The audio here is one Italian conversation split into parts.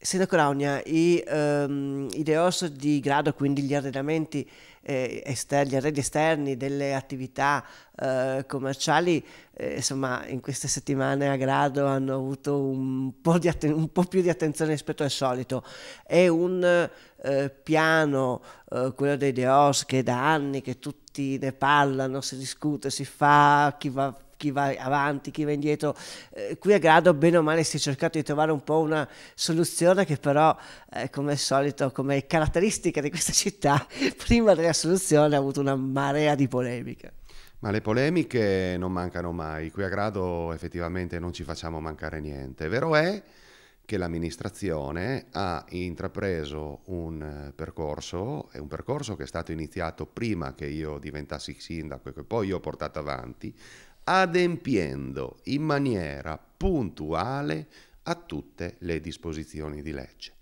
Santa Craunia i, um, i deos di grado, quindi gli arredamenti eh, esterni, gli arredi esterni delle attività eh, commerciali, eh, insomma, in queste settimane a grado hanno avuto un po, atten- un po più di attenzione rispetto al solito. È un eh, piano, eh, quello dei deos, che da anni che tutti ne parlano, si discute, si fa, chi va chi va avanti, chi va indietro. Eh, qui a Grado, bene o male, si è cercato di trovare un po' una soluzione che però, eh, come al solito, come caratteristica di questa città, prima della soluzione ha avuto una marea di polemiche. Ma le polemiche non mancano mai, qui a Grado effettivamente non ci facciamo mancare niente. Vero è che l'amministrazione ha intrapreso un eh, percorso, è un percorso che è stato iniziato prima che io diventassi sindaco e che poi io ho portato avanti, adempiendo in maniera puntuale a tutte le disposizioni di legge.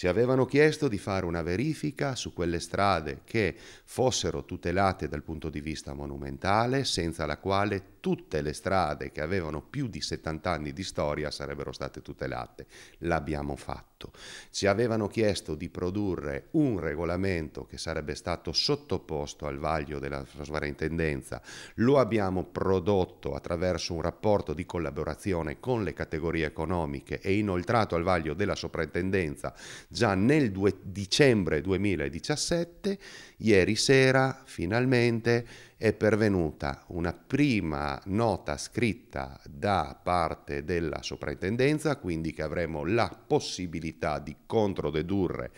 Ci avevano chiesto di fare una verifica su quelle strade che fossero tutelate dal punto di vista monumentale, senza la quale tutte le strade che avevano più di 70 anni di storia sarebbero state tutelate. L'abbiamo fatto. Ci avevano chiesto di produrre un regolamento che sarebbe stato sottoposto al vaglio della sovrintendenza. Lo abbiamo prodotto attraverso un rapporto di collaborazione con le categorie economiche e inoltrato al vaglio della sovrintendenza Già nel 2 dicembre 2017, ieri sera finalmente è pervenuta una prima nota scritta da parte della soprintendenza, quindi che avremo la possibilità di controdedurre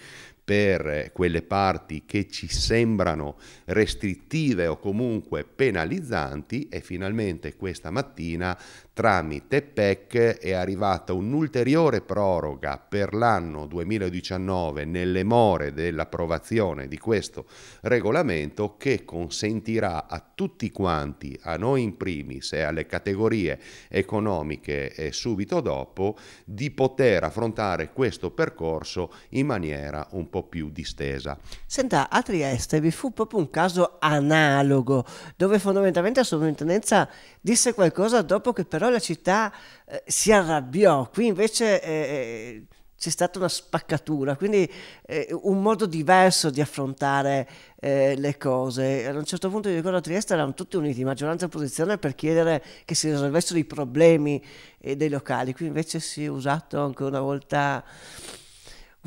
per quelle parti che ci sembrano restrittive o comunque penalizzanti e finalmente questa mattina tramite PEC è arrivata un'ulteriore proroga per l'anno 2019 nelle more dell'approvazione di questo regolamento che consentirà a tutti quanti, a noi in primis e alle categorie economiche e subito dopo, di poter affrontare questo percorso in maniera un po' po' più distesa. Senta, a Trieste vi fu proprio un caso analogo, dove fondamentalmente la sovrintendenza disse qualcosa dopo che però la città eh, si arrabbiò, qui invece... Eh, eh c'è stata una spaccatura, quindi eh, un modo diverso di affrontare eh, le cose. Ad un certo punto io ricordo a Trieste erano tutti uniti, maggioranza e opposizione, per chiedere che si risolvessero i problemi eh, dei locali. Qui invece si è usato ancora una volta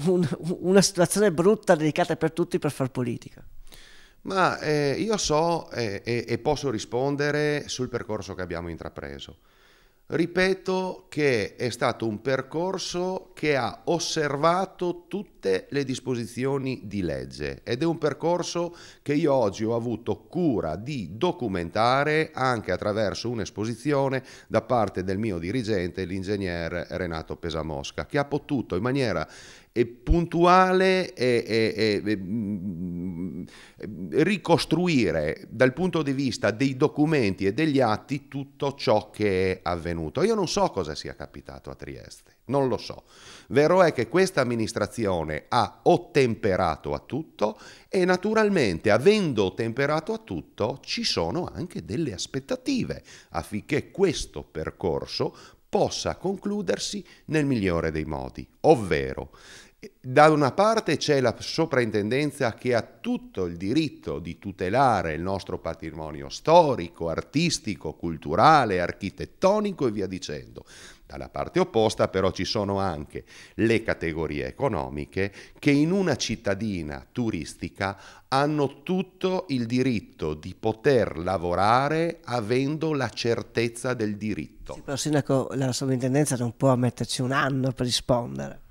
un, una situazione brutta, dedicata per tutti per far politica? Ma eh, io so eh, e, e, posso rispondere sul percorso che abbiamo intrapreso. Ripeto che è stato un percorso che ha osservato tutte le disposizioni di legge ed è un percorso che io oggi ho avuto cura di documentare anche attraverso un'esposizione da parte del mio dirigente, l'ingegner Renato Pesamosca, che ha potuto in maniera puntuale e, e, e, mm, Ehm, ricostruire dal punto di vista dei documenti e degli atti tutto ciò che è avvenuto. Io non so cosa sia capitato a Trieste, non lo so. Vero è che questa amministrazione ha ottemperato a tutto e naturalmente avendo ottemperato a tutto ci sono anche delle aspettative affinché questo percorso possa concludersi nel migliore dei modi, ovvero da una parte c'è la soprintendenza che ha tutto il diritto di tutelare il nostro patrimonio storico, artistico, culturale, architettonico e via dicendo. Dalla parte opposta però ci sono anche le categorie economiche che in una cittadina turistica hanno tutto il diritto di poter lavorare avendo la certezza del diritto. Sì, però Sindaco la sovrintendenza non può metterci un anno per rispondere.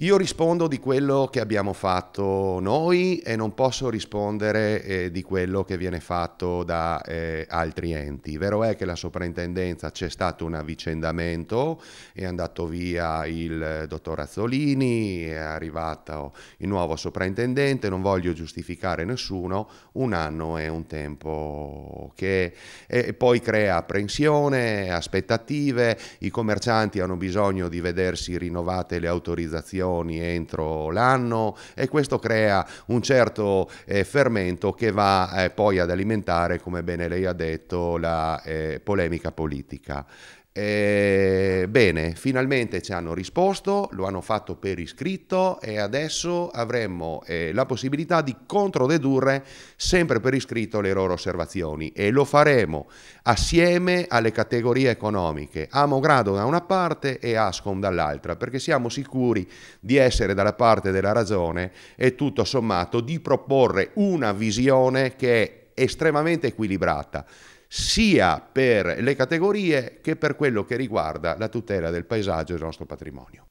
Io rispondo di quello che abbiamo fatto noi e non posso rispondere eh, di quello che viene fatto da eh, altri enti. Vero è che la soprintendenza c'è stato un avvicendamento, è andato via il eh, dottor Azzolini, è arrivato il nuovo soprintendente, non voglio giustificare nessuno, un anno è un tempo che eh, poi crea apprensione, aspettative, i commercianti hanno bisogno di vedersi rinnovate le autorizzazioni milioni entro l'anno e questo crea un certo eh, fermento che va eh, poi ad alimentare, come bene lei ha detto, la eh, polemica politica. Eh, bene, finalmente ci hanno risposto, lo hanno fatto per iscritto e adesso avremmo eh, la possibilità di controdedurre sempre per iscritto le loro osservazioni e lo faremo assieme alle categorie economiche, a Mogrado da una parte e Ascom dall'altra, perché siamo sicuri di essere dalla parte della ragione e tutto sommato di proporre una visione che è estremamente equilibrata sia per le categorie che per quello che riguarda la tutela del paesaggio e del nostro patrimonio.